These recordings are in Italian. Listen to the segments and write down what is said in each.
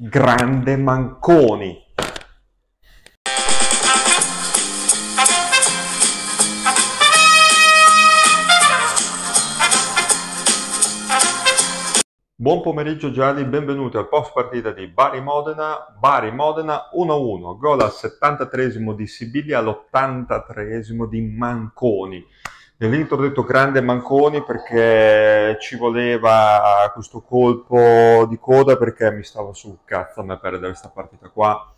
Grande Manconi. Buon pomeriggio Gialli, benvenuti al post partita di Bari Modena. Bari Modena 1-1, gol al 73 di Sibiglia, all'83 di Manconi. Nell'intro ho detto grande Manconi perché ci voleva questo colpo di coda perché mi stava su cazzo a me perdere questa partita qua.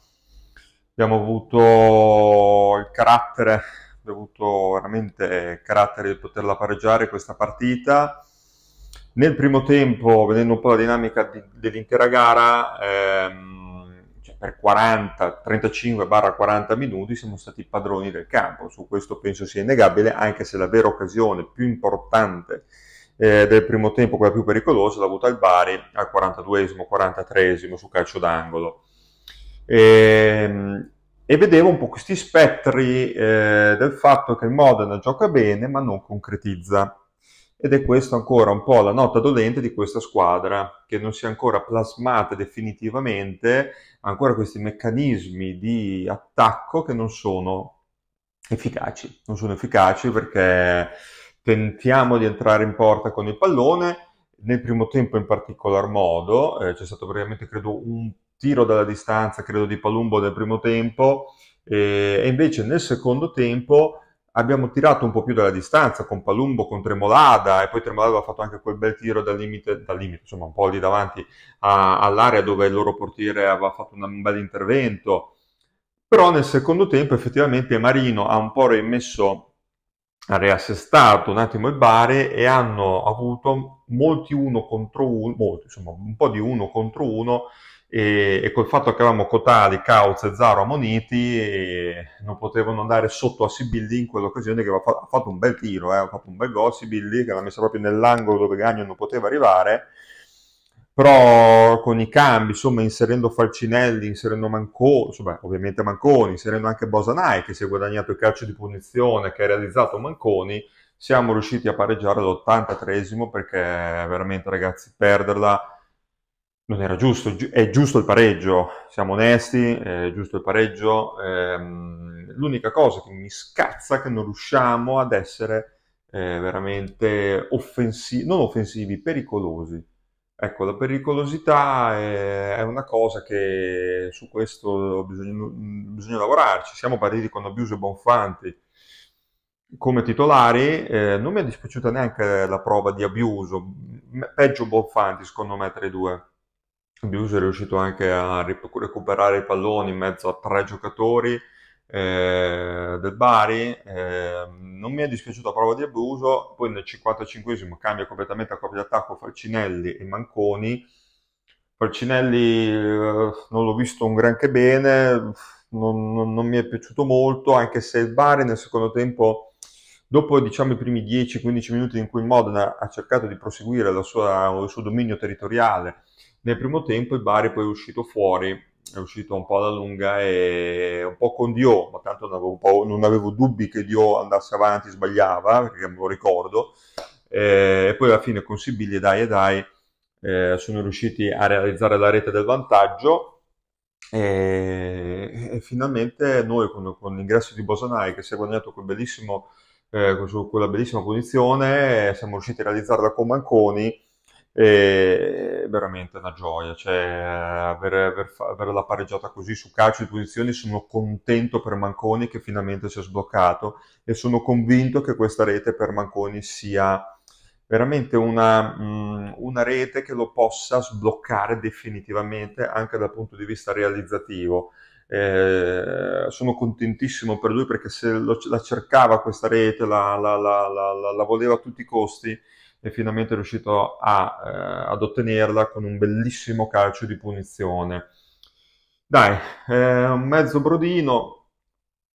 Abbiamo avuto il carattere, abbiamo avuto veramente il carattere di poterla pareggiare questa partita. Nel primo tempo, vedendo un po' la dinamica di, dell'intera gara, ehm, per 40, 35-40 barra minuti siamo stati padroni del campo, su questo penso sia innegabile, anche se la vera occasione più importante eh, del primo tempo, quella più pericolosa, l'ha avuta il Bari al 42esimo, 43esimo su calcio d'angolo. E, ehm, e vedevo un po' questi spettri eh, del fatto che il Modena gioca bene ma non concretizza ed è questa ancora un po' la nota dolente di questa squadra, che non si è ancora plasmata definitivamente, ancora questi meccanismi di attacco che non sono efficaci, non sono efficaci perché tentiamo di entrare in porta con il pallone, nel primo tempo in particolar modo, eh, c'è stato praticamente credo un tiro dalla distanza, credo di Palumbo nel primo tempo, e, eh, e invece nel secondo tempo abbiamo tirato un po' più dalla distanza con Palumbo, con Tremolada e poi Tremolada ha fatto anche quel bel tiro dal limite, dal limite insomma un po' lì davanti a, all'area dove il loro portiere aveva fatto una, un bel intervento però nel secondo tempo effettivamente Marino ha un po' rimesso ha riassestato un attimo il Bari e hanno avuto molti uno contro uno molti, insomma un po' di uno contro uno e, e col fatto che avevamo Cotali, Cauz e Zaro ammoniti non potevano andare sotto a Sibilli in quell'occasione che aveva fatto un bel tiro, eh, ha fatto un bel gol Sibilli che l'ha messa proprio nell'angolo dove Gagno non poteva arrivare però con i cambi, insomma, inserendo Falcinelli, inserendo Manconi, insomma, ovviamente Manconi, inserendo anche Bosanai che si è guadagnato il calcio di punizione che ha realizzato Manconi, siamo riusciti a pareggiare all'83esimo perché veramente ragazzi perderla non era giusto, è giusto il pareggio, siamo onesti, è giusto il pareggio. Ehm, l'unica cosa che mi scazza è che non riusciamo ad essere eh, veramente offensivi, non offensivi, pericolosi. Ecco, la pericolosità è, una cosa che su questo bisogna, bisogna lavorarci. Siamo partiti con Abuso e Bonfanti come titolari, eh, non mi è dispiaciuta neanche la prova di Abuso, peggio Bonfanti secondo me tra i due Bius è riuscito anche a recuperare i palloni in mezzo a tre giocatori eh, del Bari. Eh, non mi è dispiaciuta prova di abuso. Poi nel 55 cambia completamente la coppia d'attacco Falcinelli e Manconi. Falcinelli eh, non l'ho visto un granché bene, non, non, non mi è piaciuto molto, anche se il Bari nel secondo tempo dopo diciamo, i primi 10-15 minuti in cui il Modena ha cercato di proseguire sua, il suo dominio territoriale nel primo tempo il Bari poi è uscito fuori è uscito un po' alla lunga e un po' con Dio, ma tanto non avevo, non avevo dubbi che Dio andasse avanti, sbagliava, perché me lo ricordo, eh, e poi alla fine con Sibiglia, dai e dai, eh, sono riusciti a realizzare la rete del vantaggio e, e finalmente noi con, con l'ingresso di Bosanai che si è guadagnato quel bellissimo, eh, su quella bellissima posizione siamo riusciti a realizzarla con Manconi è veramente una gioia, cioè avere, aver, averla pareggiata così su calcio di posizioni, sono contento per Manconi che finalmente si è sbloccato e sono convinto che questa rete per Manconi sia veramente una, mm, una rete che lo possa sbloccare definitivamente anche dal punto di vista realizzativo. Eh, sono contentissimo per lui perché se lo, la cercava questa rete, la, la, la, la voleva a tutti i costi, e finalmente è riuscito a, eh, ad ottenerla con un bellissimo calcio di punizione. Dai, eh, mezzo brodino,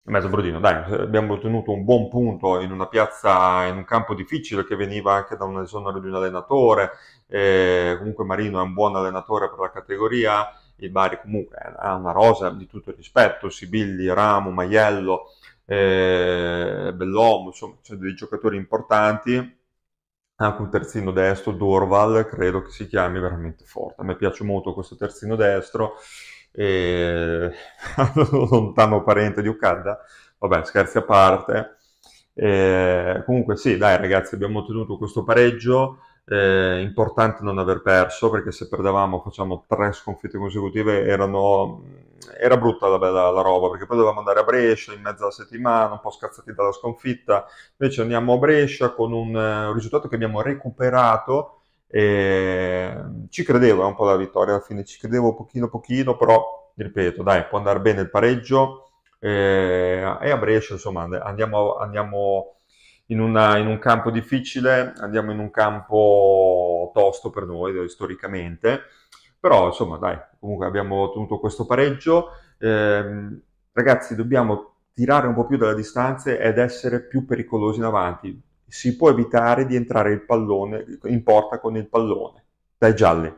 mezzo brodino, dai, abbiamo ottenuto un buon punto in una piazza, in un campo difficile che veniva anche da una esonero di un allenatore, eh, comunque Marino è un buon allenatore per la categoria, il Bari comunque ha una rosa di tutto il rispetto, Sibilli, Ramo, Maiello, eh, Bellomo, insomma, sono dei giocatori importanti, anche ah, un terzino destro, Dorval, credo che si chiami veramente forte. A me piace molto questo terzino destro, e... lontano parente di Okada, vabbè scherzi a parte. E... Comunque sì, dai ragazzi, abbiamo ottenuto questo pareggio, eh, importante non aver perso perché se perdevamo facciamo tre sconfitte consecutive erano, era brutta la, la, la, roba perché poi dovevamo andare a Brescia in mezzo alla settimana un po' scazzati dalla sconfitta invece andiamo a Brescia con un, eh, un risultato che abbiamo recuperato e ci credevo è un po' la vittoria alla fine ci credevo pochino pochino però ripeto dai può andare bene il pareggio eh, e a Brescia insomma andiamo, andiamo in, una, in un campo difficile, andiamo in un campo tosto per noi eh, storicamente, però insomma dai, comunque abbiamo ottenuto questo pareggio. Eh, ragazzi, dobbiamo tirare un po' più dalla distanza ed essere più pericolosi in avanti. Si può evitare di entrare pallone, in porta con il pallone dai gialli.